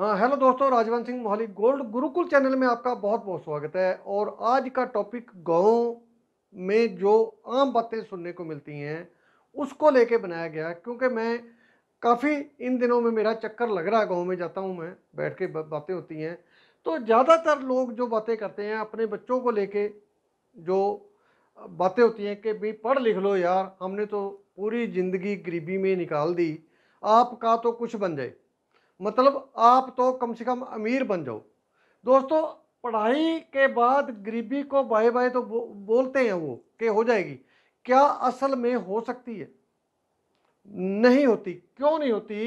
हाँ हेलो दोस्तों Rajwant Singh Mohali gold Gurukul channel में आपका बहुत बहुत स्वागत है और आज का टॉपिक गाँव में जो आम बातें सुनने को मिलती हैं उसको लेके बनाया गया क्योंकि मैं काफ़ी इन दिनों में मेरा चक्कर लग रहा है गाँव में जाता हूँ मैं बैठ के बातें होती हैं तो ज़्यादातर लोग जो बातें करते हैं अपने बच्चों को लेके जो बातें होती हैं कि भाई पढ़ लिख लो यार हमने तो पूरी ज़िंदगी गरीबी में निकाल दी आपका तो कुछ बन जाए मतलब आप तो कम से कम अमीर बन जाओ दोस्तों पढ़ाई के बाद गरीबी को बाय बाय तो बो, बोलते हैं वो कि हो जाएगी क्या असल में हो सकती है नहीं होती क्यों नहीं होती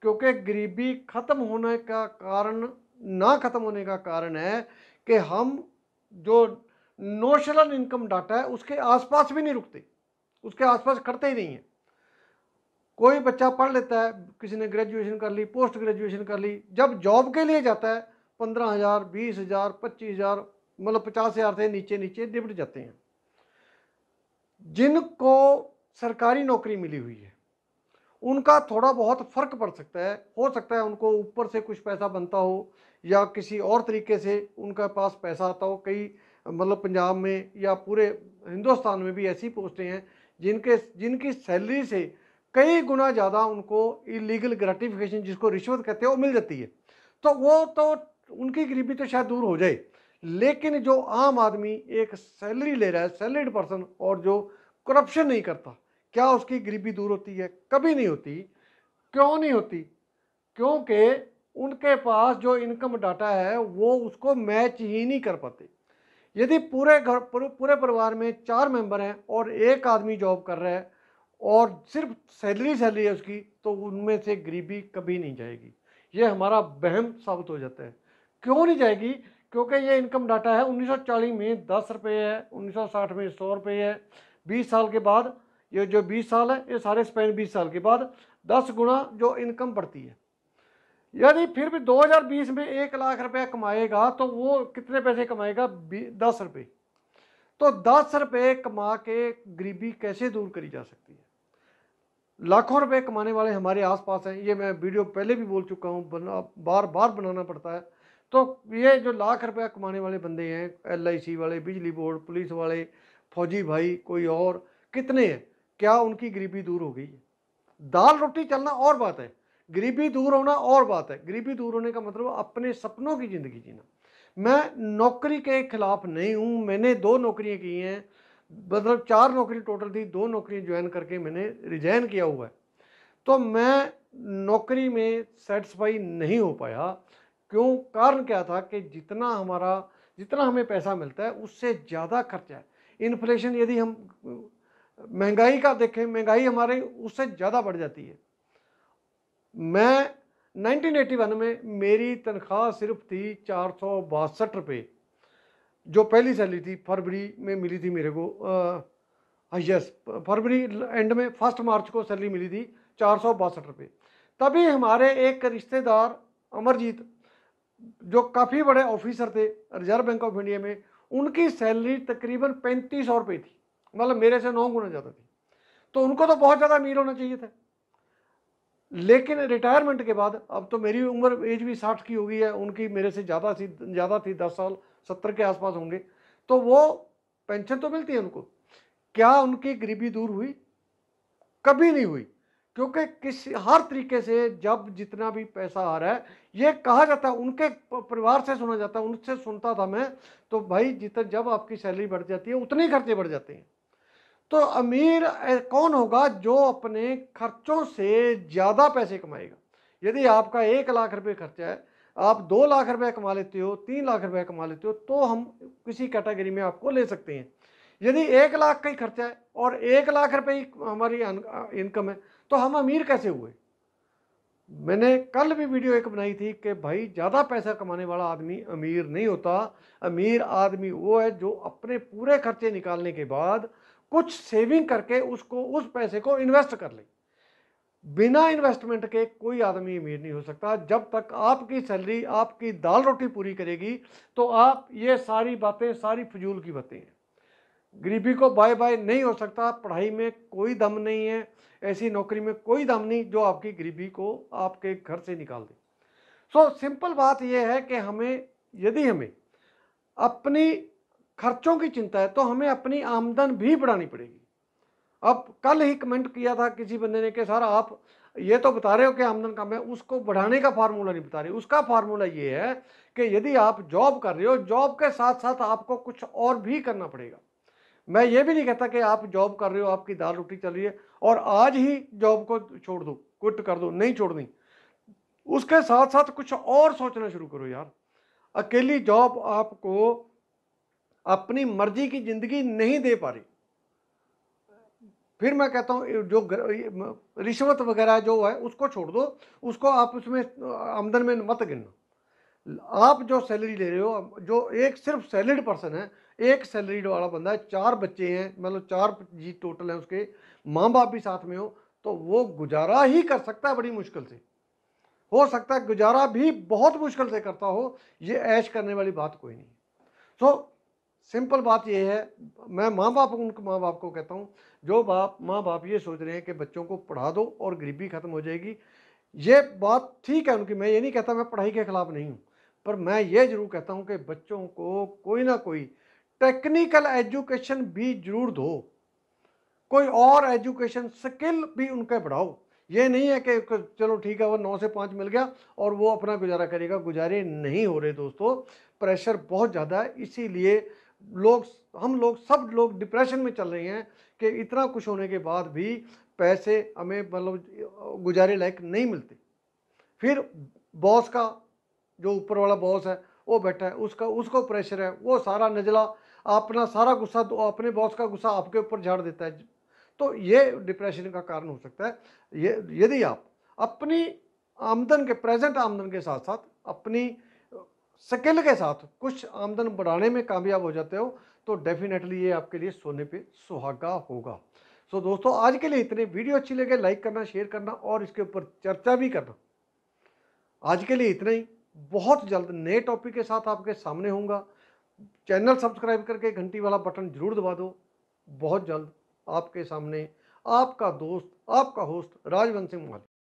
क्योंकि गरीबी ख़त्म होने का कारण ना ख़त्म होने का कारण है कि हम जो नोशनल इनकम डाटा है उसके आसपास भी नहीं रुकते उसके आसपास करते ही नहीं हैं कोई बच्चा पढ़ लेता है किसी ने ग्रेजुएशन कर ली पोस्ट ग्रेजुएशन कर ली जब जॉब के लिए जाता है पंद्रह हज़ार बीस हज़ार पच्चीस हज़ार मतलब पचास हज़ार से नीचे नीचे निपट जाते हैं जिनको सरकारी नौकरी मिली हुई है उनका थोड़ा बहुत फ़र्क पड़ सकता है हो सकता है उनको ऊपर से कुछ पैसा बनता हो या किसी और तरीके से उनके पास पैसा आता हो कई मतलब पंजाब में या पूरे हिंदुस्तान में भी ऐसी पोस्टें हैं जिनके जिनकी सैलरी से कई गुना ज़्यादा उनको इलीगल ग्रेटिफिकेशन जिसको रिश्वत कहते हैं वो मिल जाती है तो वो तो उनकी गरीबी तो शायद दूर हो जाए लेकिन जो आम आदमी एक सैलरी ले रहा है सैलरीड पर्सन और जो करप्शन नहीं करता क्या उसकी गरीबी दूर होती है कभी नहीं होती क्यों नहीं होती क्योंकि उनके पास जो इनकम डाटा है वो उसको मैच ही नहीं कर पाते यदि पूरे घर पूरे परिवार में चार मेंबर हैं और एक आदमी जॉब कर रहा है और सिर्फ सैलरी सैलरी है उसकी तो उनमें से गरीबी कभी नहीं जाएगी ये हमारा बहम साबित हो जाता है क्यों नहीं जाएगी क्योंकि ये इनकम डाटा है 1940 में दस रुपये है 1960 में सौ रुपये है बीस साल के बाद ये जो बीस साल है ये सारे स्पेन बीस साल के बाद दस गुना जो इनकम बढ़ती है यदि फिर भी 2020 में एक लाख रुपया कमाएगा तो वो कितने पैसे कमाएगा दस रुपये तो दस रुपये कमा के गरीबी कैसे दूर करी जा सकती है लाखों रुपए कमाने वाले हमारे आसपास हैं ये मैं वीडियो पहले भी बोल चुका हूँ बना बार बार बनाना पड़ता है तो ये जो लाख रुपया कमाने वाले बंदे हैं एलआईसी वाले बिजली बोर्ड पुलिस वाले फौजी भाई कोई और कितने हैं क्या उनकी गरीबी दूर हो गई है दाल रोटी चलना और बात है गरीबी दूर होना और बात है गरीबी दूर होने का मतलब अपने सपनों की ज़िंदगी जीना मैं नौकरी के खिलाफ नहीं हूँ मैंने दो नौकरियाँ की हैं मतलब चार नौकरी टोटल थी दो नौकरी ज्वाइन करके मैंने रिजाइन किया हुआ है तो मैं नौकरी में सेटिस्फाई नहीं हो पाया क्यों कारण क्या था कि जितना हमारा जितना हमें पैसा मिलता है उससे ज़्यादा खर्चा है इन्फ्लेशन यदि हम महंगाई का देखें महंगाई हमारे उससे ज़्यादा बढ़ जाती है मैं 1981 में मेरी तनख्वाह सिर्फ थी चार सौ बासठ रुपये जो पहली सैलरी थी फरवरी में मिली थी मेरे को यस फरवरी एंड में फर्स्ट मार्च को सैलरी मिली थी चार सौ बासठ रुपये तभी हमारे एक रिश्तेदार अमरजीत जो काफ़ी बड़े ऑफिसर थे रिजर्व बैंक ऑफ इंडिया में उनकी सैलरी तकरीबन पैंतीस सौ रुपये थी मतलब मेरे से नौ गुना ज़्यादा थी तो उनको तो बहुत ज़्यादा अमीर होना चाहिए था लेकिन रिटायरमेंट के बाद अब तो मेरी उम्र एज भी साठ की हो गई है उनकी मेरे से ज़्यादा थी ज़्यादा थी दस साल सत्तर के आसपास होंगे तो वो पेंशन तो मिलती है उनको क्या उनकी गरीबी दूर हुई कभी नहीं हुई क्योंकि किस हर तरीके से जब जितना भी पैसा आ रहा है ये कहा जाता है उनके परिवार से सुना जाता है उनसे सुनता था मैं तो भाई जितना जब आपकी सैलरी बढ़ जाती है उतने खर्चे बढ़ जाते हैं तो अमीर कौन होगा जो अपने खर्चों से ज़्यादा पैसे कमाएगा यदि आपका एक लाख रुपए खर्चा है आप दो लाख रुपए कमा लेते हो तीन लाख रुपए कमा लेते हो तो हम किसी कैटेगरी में आपको ले सकते हैं यदि एक लाख का ही खर्चा है और एक लाख रुपए ही हमारी इनकम है तो हम अमीर कैसे हुए मैंने कल भी वीडियो एक बनाई थी कि भाई ज़्यादा पैसा कमाने वाला आदमी अमीर नहीं होता अमीर आदमी वो है जो अपने पूरे खर्चे निकालने के बाद कुछ सेविंग करके उसको उस पैसे को इन्वेस्ट कर ले बिना इन्वेस्टमेंट के कोई आदमी अमीर नहीं हो सकता जब तक आपकी सैलरी आपकी दाल रोटी पूरी करेगी तो आप ये सारी बातें सारी फजूल की बातें हैं गरीबी को बाय बाय नहीं हो सकता पढ़ाई में कोई दम नहीं है ऐसी नौकरी में कोई दम नहीं जो आपकी गरीबी को आपके घर से निकाल दे सो so, सिंपल बात यह है कि हमें यदि हमें अपनी खर्चों की चिंता है तो हमें अपनी आमदन भी बढ़ानी पड़ेगी अब कल ही कमेंट किया था किसी बंदे ने कि सर आप ये तो बता रहे हो कि आमदन कम है उसको बढ़ाने का फार्मूला नहीं बता रहे उसका फार्मूला ये है कि यदि आप जॉब कर रहे हो जॉब के साथ साथ आपको कुछ और भी करना पड़ेगा मैं ये भी नहीं कहता कि आप जॉब कर रहे हो आपकी दाल रोटी चल रही है और आज ही जॉब को छोड़ दो क्विट कर दो नहीं छोड़नी उसके साथ साथ कुछ और सोचना शुरू करो यार अकेली जॉब आपको अपनी मर्जी की ज़िंदगी नहीं दे पा रही फिर मैं कहता हूँ जो रिश्वत वगैरह जो है उसको छोड़ दो उसको आप उसमें आमदन में मत गिनना आप जो सैलरी ले रहे हो जो एक सिर्फ सैलरीड पर्सन है एक सैलरीड वाला बंदा है चार बच्चे हैं मतलब चार जी टोटल हैं उसके माँ बाप भी साथ में हो तो वो गुजारा ही कर सकता है बड़ी मुश्किल से हो सकता है गुजारा भी बहुत मुश्किल से करता हो ये ऐश करने वाली बात कोई नहीं सो so, सिंपल बात यह है मैं माँ बाप उनके माँ बाप को कहता हूँ जो बाप माँ बाप ये सोच रहे हैं कि बच्चों को पढ़ा दो और गरीबी ख़त्म हो जाएगी ये बात ठीक है उनकी मैं ये नहीं कहता मैं पढ़ाई के ख़िलाफ़ नहीं हूँ पर मैं ये ज़रूर कहता हूँ कि बच्चों को कोई ना कोई टेक्निकल एजुकेशन भी ज़रूर दो कोई और एजुकेशन स्किल भी उनके बढ़ाओ ये नहीं है कि चलो ठीक है वो नौ से पाँच मिल गया और वो अपना गुजारा करेगा गुजारे नहीं हो रहे दोस्तों प्रेशर बहुत ज़्यादा है इसीलिए लोग हम लोग सब लोग डिप्रेशन में चल रहे हैं कि इतना कुछ होने के बाद भी पैसे हमें मतलब गुजारे लायक नहीं मिलते फिर बॉस का जो ऊपर वाला बॉस है वो बैठा है उसका उसको प्रेशर है वो सारा नजला अपना सारा गुस्सा तो अपने बॉस का गुस्सा आपके ऊपर झाड़ देता है तो ये डिप्रेशन का कारण हो सकता है ये यदि आप अपनी आमदन के प्रेजेंट आमदन के साथ साथ अपनी स्किल के साथ कुछ आमदन बढ़ाने में कामयाब हो जाते हो तो डेफिनेटली ये आपके लिए सोने पे सुहागा होगा सो so, दोस्तों आज के लिए इतने वीडियो अच्छी लगे लाइक करना शेयर करना और इसके ऊपर चर्चा भी करना आज के लिए इतना ही बहुत जल्द नए टॉपिक के साथ आपके सामने होंगे चैनल सब्सक्राइब करके घंटी वाला बटन जरूर दबा दो बहुत जल्द आपके सामने आपका दोस्त आपका होस्ट सिंह मोहाली